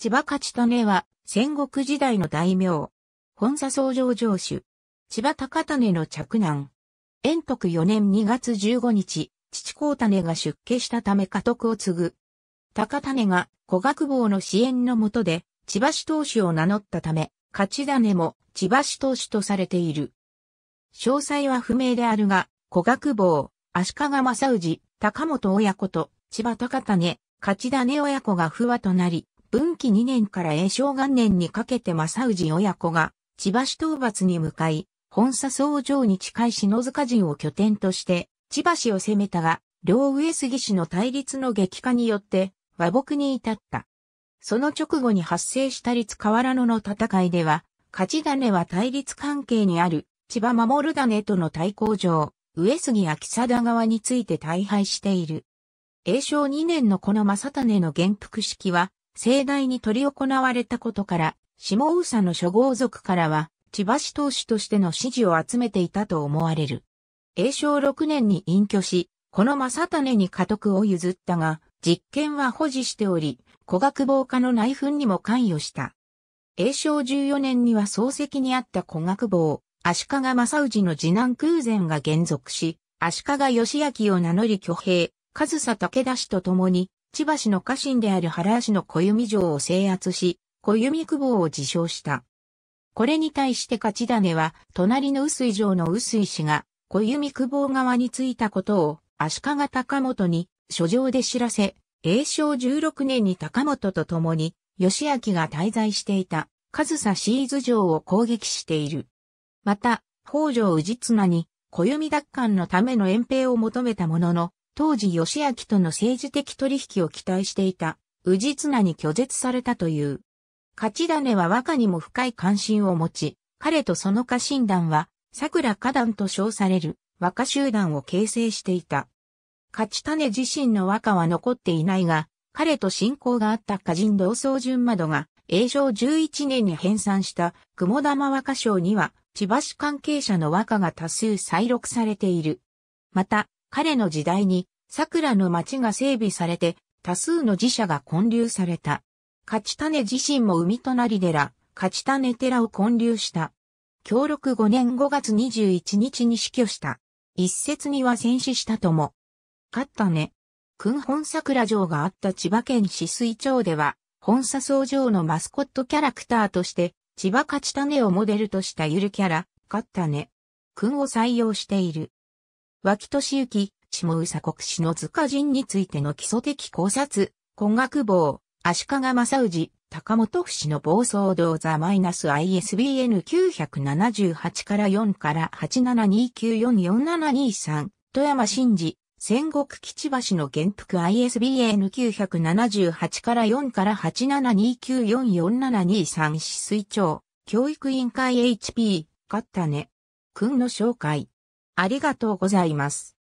千葉勝種は戦国時代の大名。本佐総上城主。千葉高種の嫡男。延徳4年2月15日、父高種が出家したため家督を継ぐ。高種が古学坊の支援のもとで、千葉市当主を名乗ったため、勝種も千葉市当主とされている。詳細は不明であるが、古学坊、足利正氏、高本親子と千葉高種、勝種親子が不和となり、文紀2年から永正元年にかけて正氏親子が千葉市討伐に向かい、本佐総城に近い篠塚陣を拠点として、千葉市を攻めたが、両上杉氏の対立の激化によって和睦に至った。その直後に発生した立河原野の戦いでは、勝ち種は対立関係にある千葉守種との対抗上、上杉秋貞側について大敗している。永正2年のこの正種の元服式は、盛大に取り行われたことから、下宇佐の諸豪族からは、千葉市当主としての支持を集めていたと思われる。永正6年に隠居し、この正種に家督を譲ったが、実権は保持しており、古学防火の内紛にも関与した。永正14年には漱石にあった古学防、足利正氏の次男空前が原俗し、足利義明を名乗り挙兵、上総武田氏と共に千葉市の家臣である原氏の小弓城を制圧し、小弓久保を自称した。これに対して勝種は、隣の薄井城の薄井氏が、小弓久保側についたことを、足利高本に、書状で知らせ、永正16年に高本と共に、義明が滞在していた、上佐シーズ城を攻撃している。また、北条氏綱に、小弓奪還のための遠兵を求めたものの、当時義明との政治的取引を期待していた、宇治綱に拒絶されたという。勝種は和歌にも深い関心を持ち、彼とその家臣団は、桜花団と称される和歌集団を形成していた。勝種自身の和歌は残っていないが、彼と親交があった歌人同窓順窓が、永正11年に編纂した雲玉和歌賞には、千葉市関係者の和歌が多数再録されている。また、彼の時代に桜の町が整備されて多数の寺社が建立された。勝種自身も海となり寺、勝種寺を建立した。協力5年5月21日に死去した。一説には戦死したとも。勝ったね。君本桜城があった千葉県市水町では、本佐草城のマスコットキャラクターとして、千葉勝種をモデルとしたゆるキャラ、勝ったね。君を採用している。脇俊之、下宇佐国史の塚人についての基礎的考察、古学坊、足利正氏、高本不死の暴走動座マイナス -ISBN978 から4から872944723、富山真治、戦国吉橋の原服 ISBN978 から4から872944723市水町、教育委員会 HP、勝ったね。君の紹介。ありがとうございます。